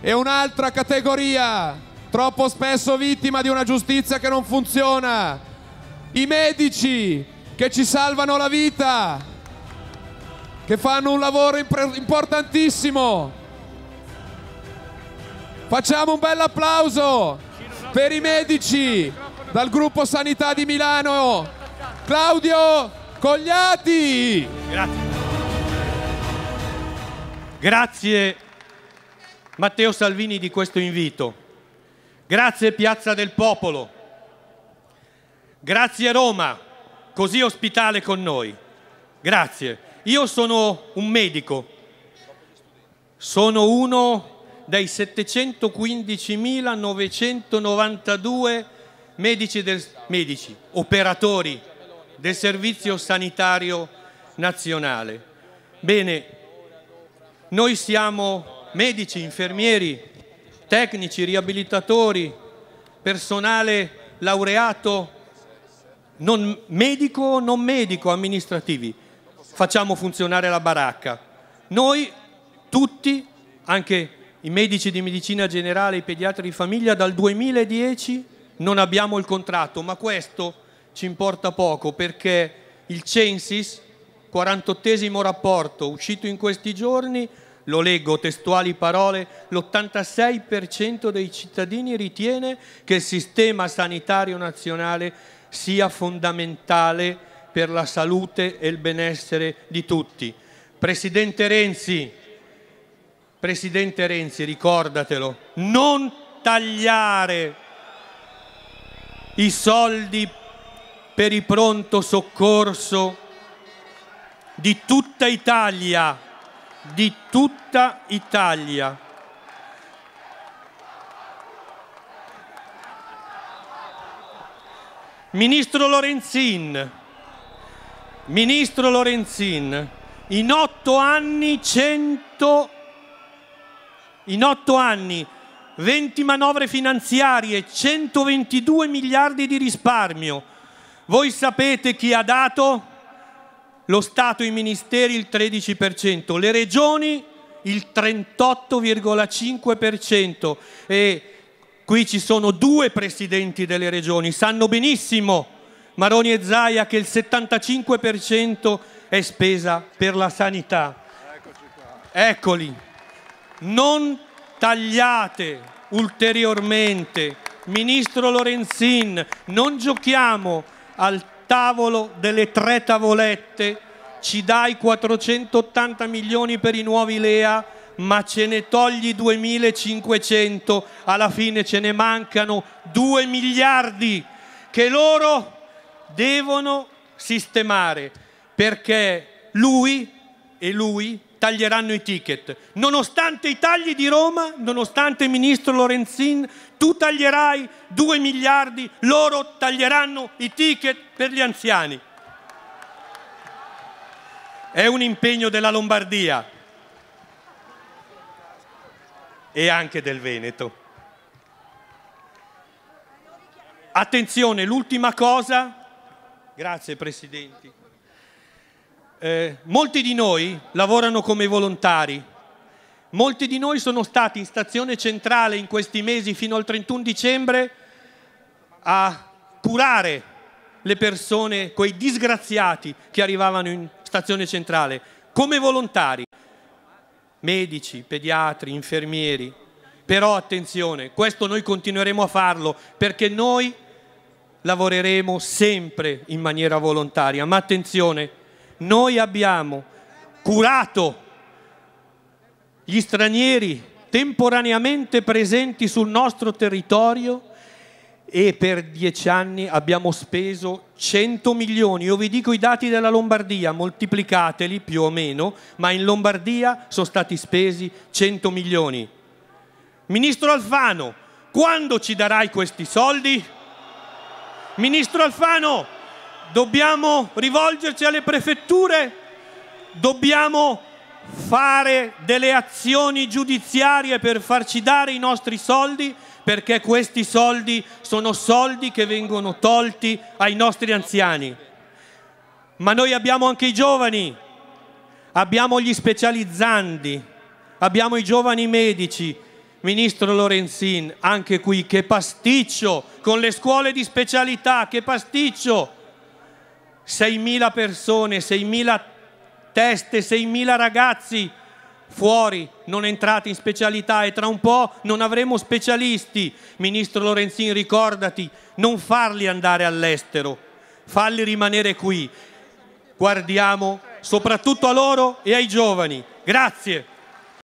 è un'altra categoria, troppo spesso vittima di una giustizia che non funziona. I medici che ci salvano la vita, che fanno un lavoro importantissimo. Facciamo un bel applauso per i medici dal gruppo Sanità di Milano, Claudio Cogliati. Grazie. Grazie Matteo Salvini di questo invito. Grazie Piazza del Popolo, grazie Roma, così ospitale con noi. Grazie. Io sono un medico, sono uno dei 715.992 medici, medici, operatori del Servizio Sanitario Nazionale. Bene, noi siamo medici, infermieri, tecnici, riabilitatori, personale laureato, non medico o non medico, amministrativi. Facciamo funzionare la baracca. Noi tutti, anche i medici di medicina generale, i pediatri di famiglia, dal 2010 non abbiamo il contratto, ma questo ci importa poco perché il Censis, 48 rapporto uscito in questi giorni, lo leggo testuali parole, l'86% dei cittadini ritiene che il sistema sanitario nazionale sia fondamentale per la salute e il benessere di tutti. Presidente Renzi, Presidente Renzi, ricordatelo, non tagliare i soldi per il pronto soccorso di tutta Italia di tutta Italia. Ministro Lorenzin, Ministro Lorenzin, in otto anni 100, in otto anni 20 manovre finanziarie, 122 miliardi di risparmio. Voi sapete chi ha dato? lo Stato e i ministeri il 13%, le regioni il 38,5% e qui ci sono due presidenti delle regioni, sanno benissimo Maroni e Zaia che il 75% è spesa per la sanità. Eccoli, non tagliate ulteriormente. Ministro Lorenzin, non giochiamo al tavolo delle tre tavolette, ci dai 480 milioni per i nuovi Lea, ma ce ne togli 2500, alla fine ce ne mancano 2 miliardi che loro devono sistemare, perché lui e lui taglieranno i ticket. Nonostante i tagli di Roma, nonostante il ministro Lorenzin, tu taglierai 2 miliardi, loro taglieranno i ticket per gli anziani. È un impegno della Lombardia e anche del Veneto. Attenzione, l'ultima cosa. Grazie Presidenti. Eh, molti di noi lavorano come volontari, molti di noi sono stati in stazione centrale in questi mesi fino al 31 dicembre a curare le persone, quei disgraziati che arrivavano in stazione centrale, come volontari, medici, pediatri, infermieri. Però attenzione, questo noi continueremo a farlo perché noi lavoreremo sempre in maniera volontaria, ma attenzione, noi abbiamo curato gli stranieri temporaneamente presenti sul nostro territorio e per dieci anni abbiamo speso 100 milioni. Io vi dico i dati della Lombardia, moltiplicateli più o meno, ma in Lombardia sono stati spesi 100 milioni. Ministro Alfano, quando ci darai questi soldi? Ministro Alfano, dobbiamo rivolgerci alle prefetture, dobbiamo fare delle azioni giudiziarie per farci dare i nostri soldi, perché questi soldi sono soldi che vengono tolti ai nostri anziani. Ma noi abbiamo anche i giovani, abbiamo gli specializzandi, abbiamo i giovani medici. Ministro Lorenzin, anche qui che pasticcio con le scuole di specialità, che pasticcio! 6.000 persone, 6.000 teste, 6.000 ragazzi fuori, non entrati in specialità e tra un po' non avremo specialisti. Ministro Lorenzin, ricordati, non farli andare all'estero, falli rimanere qui. Guardiamo soprattutto a loro e ai giovani. Grazie.